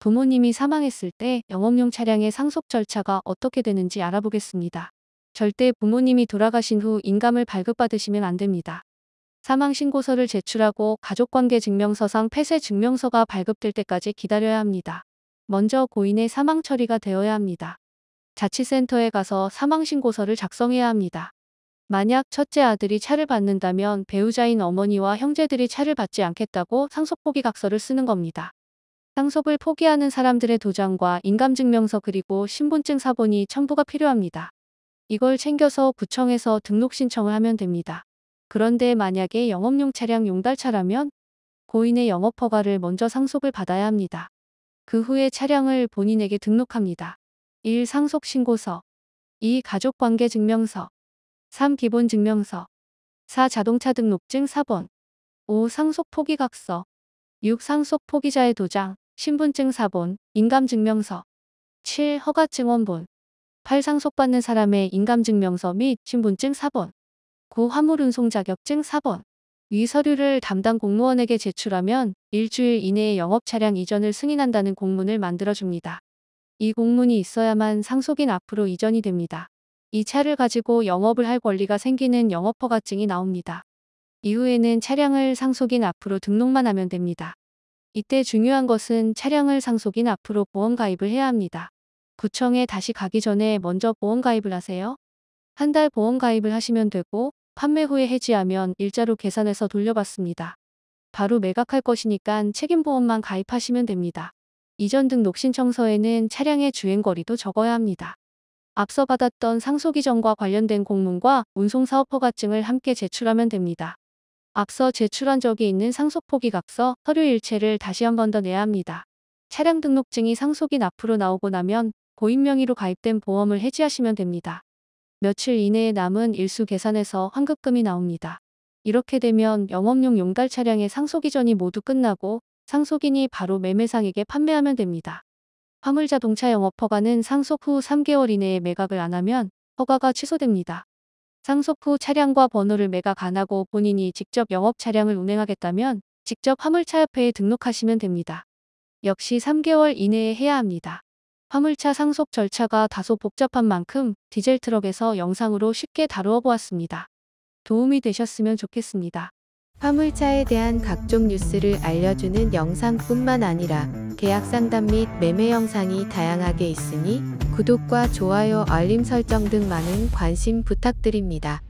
부모님이 사망했을 때 영업용 차량의 상속 절차가 어떻게 되는지 알아보겠습니다. 절대 부모님이 돌아가신 후 인감을 발급받으시면 안 됩니다. 사망신고서를 제출하고 가족관계 증명서상 폐쇄 증명서가 발급될 때까지 기다려야 합니다. 먼저 고인의 사망 처리가 되어야 합니다. 자치센터에 가서 사망신고서를 작성해야 합니다. 만약 첫째 아들이 차를 받는다면 배우자인 어머니와 형제들이 차를 받지 않겠다고 상속 포기각서를 쓰는 겁니다. 상속을 포기하는 사람들의 도장과 인감증명서 그리고 신분증 사본이 첨부가 필요합니다. 이걸 챙겨서 구청에서 등록 신청을 하면 됩니다. 그런데 만약에 영업용 차량 용달차라면 고인의 영업 허가를 먼저 상속을 받아야 합니다. 그 후에 차량을 본인에게 등록합니다. 1. 상속신고서 2. 가족관계증명서 3. 기본증명서 4. 자동차 등록증 사본 5. 상속 포기각서 6. 상속 포기자의 도장 신분증 사본, 인감증명서 7. 허가증원본 8. 상속받는 사람의 인감증명서 및 신분증 사본 9. 화물운송자격증 사본 위 서류를 담당 공무원에게 제출하면 일주일 이내에 영업차량 이전을 승인한다는 공문을 만들어줍니다. 이 공문이 있어야만 상속인 앞으로 이전이 됩니다. 이 차를 가지고 영업을 할 권리가 생기는 영업허가증이 나옵니다. 이후에는 차량을 상속인 앞으로 등록만 하면 됩니다. 이때 중요한 것은 차량을 상속인 앞으로 보험 가입을 해야 합니다. 구청에 다시 가기 전에 먼저 보험 가입을 하세요. 한 달 보험 가입을 하시면 되고 판매 후에 해지하면 일자로 계산해서 돌려받습니다. 바로 매각할 것이니까 책임보험만 가입하시면 됩니다. 이전 등록 신청서에는 차량의 주행거리도 적어야 합니다. 앞서 받았던 상속이전과 관련된 공문과 운송사업허가증을 함께 제출하면 됩니다. 앞서 제출한 적이 있는 상속포기각서 서류 일체를 다시 한 번 더 내야 합니다. 차량 등록증이 상속인 앞으로 나오고 나면 고인 명의로 가입된 보험을 해지하시면 됩니다. 며칠 이내에 남은 일수 계산에서 환급금이 나옵니다. 이렇게 되면 영업용 용달 차량의 상속 이전이 모두 끝나고 상속인이 바로 매매상에게 판매하면 됩니다. 화물자동차 영업 허가는 상속 후 3개월 이내에 매각을 안 하면 허가가 취소됩니다. 상속 후 차량과 번호를 매각 안 하고 본인이 직접 영업 차량을 운행하겠다면 직접 화물차협회에 등록하시면 됩니다. 역시 3개월 이내에 해야 합니다. 화물차 상속 절차가 다소 복잡한 만큼 디젤 트럭에서 영상으로 쉽게 다루어 보았습니다. 도움이 되셨으면 좋겠습니다. 화물차에 대한 각종 뉴스를 알려주는 영상뿐만 아니라 계약 상담 및 매매 영상이 다양하게 있으니 구독과 좋아요 알림 설정 등 많은 관심 부탁드립니다.